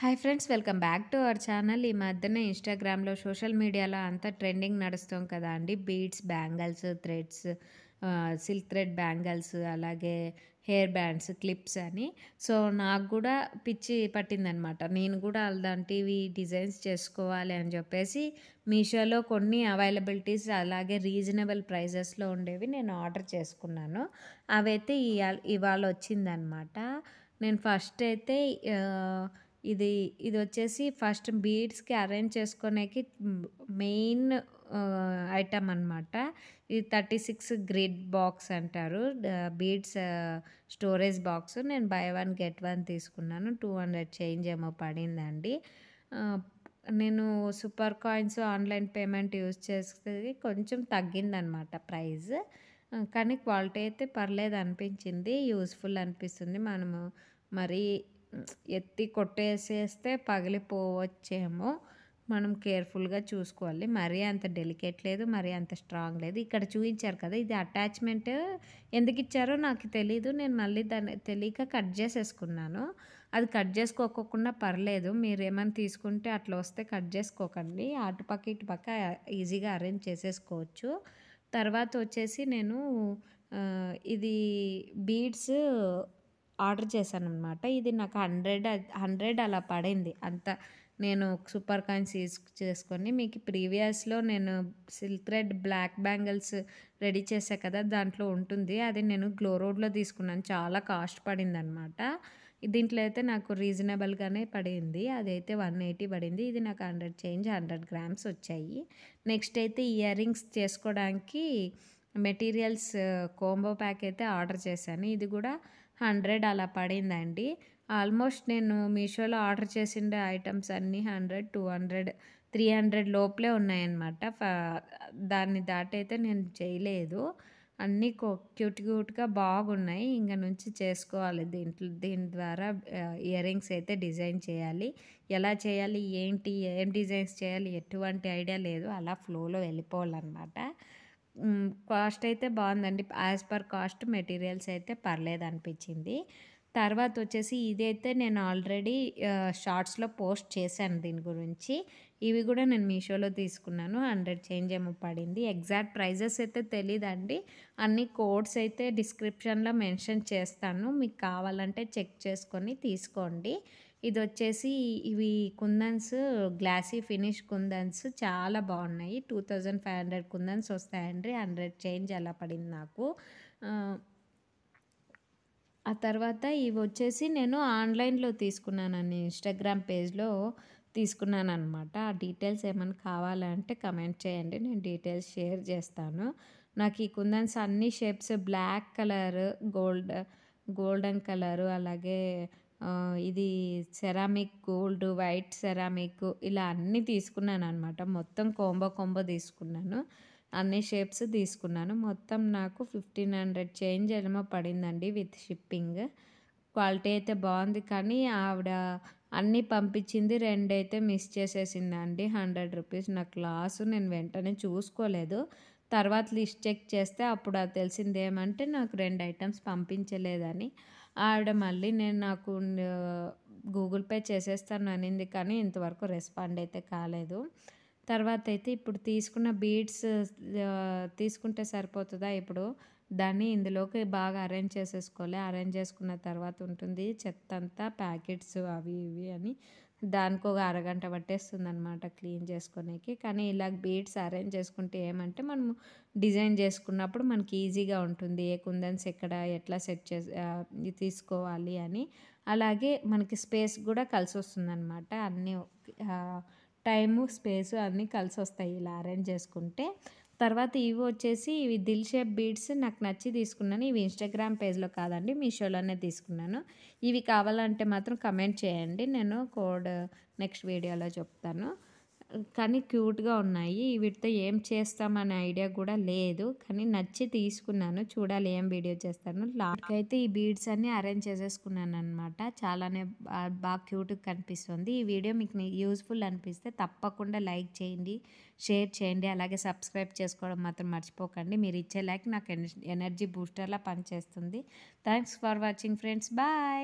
hi friends welcome back to our channel ఈ మధ్యన ఇన్స్టాగ్రామ్లో సోషల్ మీడియాలో అంతా ట్రెండింగ్ నడుస్తాం కదా అండి beads bangles threads silk thread bangles అలాగే హెయిర్ బ్యాండ్స్ క్లిప్స్ అని సో నాకు కూడా పిచ్చి పట్టిందనమాట నేను కూడా అలాంటివి డిజైన్స్ చేసుకోవాలి అని చెప్పేసి మీషోలో కొన్ని అవైలబిలిటీస్ అలాగే రీజనబుల్ ప్రైజెస్లో ఉండేవి నేను ఆర్డర్ చేసుకున్నాను అవైతే ఇవాళ వచ్చిందనమాట నేను ఫస్ట్ అయితే ఇది ఇది వచ్చేసి ఫస్ట్ బీడ్స్కి అరేంజ్ చేసుకునేకి మెయిన్ ఐటమ్ అనమాట ఇది థర్టీ సిక్స్ గ్రిడ్ బాక్స్ అంటారు బీడ్స్ స్టోరేజ్ బాక్స్ నేను బై వన్ గెట్ వన్ తీసుకున్నాను టూ హండ్రెడ్ చేంజ్ ఏమో పడిందండి నేను super coins online payment use చేస్తే కొంచెం తగ్గిందనమాట ప్రైస్ కానీ క్వాలిటీ అయితే పర్లేదు అనిపించింది యూస్ఫుల్ అనిపిస్తుంది మనము మరీ ఎత్తి కొట్టేసేస్తే పగిలిపోవచ్చేమో మనం కేర్ఫుల్గా చూసుకోవాలి మరీ అంత డెలికేట్ లేదు మరీ అంత స్ట్రాంగ్ లేదు ఇక్కడ చూపించారు కదా ఇది అటాచ్మెంట్ ఎందుకు ఇచ్చారో నాకు తెలీదు నేను మళ్ళీ దాన్ని తెలియక కట్ చేసేసుకున్నాను అది కట్ చేసుకోకుండా పర్లేదు మీరు ఏమైనా తీసుకుంటే అట్లా వస్తే కట్ చేసుకోకండి అటుపక్క ఇటుపక్క ఈజీగా అరేంజ్ చేసేసుకోవచ్చు తర్వాత వచ్చేసి నేను ఇది బీడ్స్ ఆర్డర్ చేశాను అనమాట ఇది నాకు హండ్రెడ్ హండ్రెడ్ అలా పడింది అంత నేను సూపర్ కాయిన్స్ చేసుకొని మీకు ప్రీవియస్లో నేను silk red black bangles ready చేసా కదా దాంట్లో ఉంటుంది అది నేను గ్లో రోడ్లో తీసుకున్నాను చాలా కాస్ట్ పడింది అనమాట దీంట్లో అయితే నాకు రీజనబుల్గానే పడింది అదైతే వన్ ఎయిటీ పడింది ఇది నాకు హండ్రెడ్ చేంజ్ హండ్రెడ్ గ్రామ్స్ వచ్చాయి నెక్స్ట్ అయితే ఇయర్ రింగ్స్ చేసుకోవడానికి మెటీరియల్స్ కోంబో ప్యాక్ అయితే ఆర్డర్ చేశాను ఇది కూడా హండ్రెడ్ అలా పడిందండి ఆల్మోస్ట్ నేను మీషోలో ఆర్డర్ చేసిన ఐటమ్స్ అన్నీ hundred two hundred three hundred లోపలే ఉన్నాయన్నమాట దాన్ని దాటైతే నేను చేయలేదు అన్నీ క్యూట్ క్యూట్గా బాగున్నాయి ఇంకా నుంచి చేసుకోవాలి దీంట్లో దీని ద్వారా ఇయర్రింగ్స్ అయితే డిజైన్ చేయాలి ఎలా చేయాలి ఏంటి ఏం డిజైన్స్ చేయాలి ఎటువంటి ఐడియా లేదు అలా ఫ్లోలో వెళ్ళిపోవాలన్నమాట కాస్ట్ అయితే బాగుందండి యాజ్ పర్ కాస్ట్ మెటీరియల్స్ అయితే పర్లేదు అనిపించింది తర్వాత వచ్చేసి ఇదైతే నేను ఆల్రెడీ షార్ట్స్లో పోస్ట్ చేశాను దీని గురించి ఇవి కూడా నేను మీషోలో తీసుకున్నాను హండ్రెడ్ చేంజ్ ఏమో పడింది ఎగ్జాక్ట్ ప్రైజెస్ అయితే తెలియదండి అన్ని కోడ్స్ అయితే డిస్క్రిప్షన్లో మెన్షన్ చేస్తాను మీకు కావాలంటే చెక్ చేసుకొని తీసుకోండి ఇది వచ్చేసి ఇవి కుందన్స్ గ్లాసీ ఫినిష్ కుందన్స్ చాలా బాగున్నాయి two thousand five hundred kundans వస్తాయండి హండ్రెడ్ చేంజ్ అలా పడింది నాకు ఆ తర్వాత ఇవి వచ్చేసి నేను ఆన్లైన్లో తీసుకున్నానండి ఇన్స్టాగ్రామ్ పేజ్లో తీసుకున్నాను అనమాట ఆ డీటెయిల్స్ ఏమైనా కావాలంటే కమెంట్ చేయండి నేను డీటెయిల్స్ షేర్ చేస్తాను నాకు ఈ కుందన్స్ అన్ని shapes black colour gold golden colour అలాగే ఇది సెరామిక్ గోల్డ్ వైట్ సెరామిక్ ఇలా అన్నీ తీసుకున్నాను అనమాట మొత్తం కోంబో కొంబో తీసుకున్నాను అన్ని షేప్స్ తీసుకున్నాను మొత్తం నాకు ఫిఫ్టీన్ హండ్రెడ్ చేంజ్ ఏమో పడిందండి విత్ షిప్పింగ్ క్వాలిటీ అయితే బాగుంది కానీ ఆవిడ అన్నీ పంపించింది రెండైతే మిస్ చేసేసింది అండి హండ్రెడ్ రూపీస్ నాకు లాస్ నేను వెంటనే చూసుకోలేదు తర్వాత లిస్ట్ చెక్ చేస్తే అప్పుడు అది తెలిసింది ఏమంటే నాకు రెండు ఐటమ్స్ పంపించలేదని ఆవిడ మళ్ళీ నేను నాకు గూగుల్ పే చేసేస్తాను అనింది కానీ ఇంతవరకు రెస్పాండ్ అయితే కాలేదు తర్వాత అయితే ఇప్పుడు తీసుకున్న బీడ్స్ తీసుకుంటే సరిపోతుందా ఇప్పుడు దాన్ని ఇందులోకి బాగా అరేంజ్ చేసేసుకోవాలి అరేంజ్ చేసుకున్న తర్వాత ఉంటుంది చెత్త అంతా ప్యాకెట్స్ అవి ఇవి అని దానికి ఒక అరగంట పట్టేస్తుంది అనమాట క్లీన్ చేసుకునేకి కానీ ఇలా బీడ్స్ అరేంజ్ చేసుకుంటే ఏమంటే మనం డిజైన్ చేసుకున్నప్పుడు మనకి ఈజీగా ఉంటుంది ఏ కుందన్స్ ఎక్కడ ఎట్లా సెట్ చేసి తీసుకోవాలి అని అలాగే మనకి స్పేస్ కూడా కలిసి వస్తుంది అనమాట అన్నీ టైము స్పేసు అన్నీ కలిసి వస్తాయి ఇలా అరేంజ్ చేసుకుంటే తర్వాత ఇవి వచ్చేసి ఇవి దిల్ షేప్ బీడ్స్ నాకు నచ్చి తీసుకున్నాను ఇవి ఇన్స్టాగ్రామ్ పేజ్లో కాదండి మీషోలోనే తీసుకున్నాను ఇవి కావాలంటే మాత్రం కమెంట్ చేయండి నేను కోడ్ నెక్స్ట్ వీడియోలో చెప్తాను కానీ క్యూట్గా ఉన్నాయి వీటితో ఏం చేస్తామనే ఐడియా కూడా లేదు కానీ నచ్చి తీసుకున్నాను చూడాలి ఏం వీడియో చేస్తాను లాస్ట్ అయితే ఈ బీడ్స్ అన్ని అరేంజ్ చేసేసుకున్నాను అనమాట చాలానే బాగా క్యూట్గా కనిపిస్తుంది ఈ వీడియో మీకు యూస్ఫుల్ అనిపిస్తే తప్పకుండా లైక్ చేయండి షేర్ చేయండి అలాగే సబ్స్క్రైబ్ చేసుకోవడం మాత్రం మర్చిపోకండి మీరు ఇచ్చే లైక్ నాకు ఎనర్జీ బూస్టర్లా పనిచేస్తుంది thanks for watching friends bye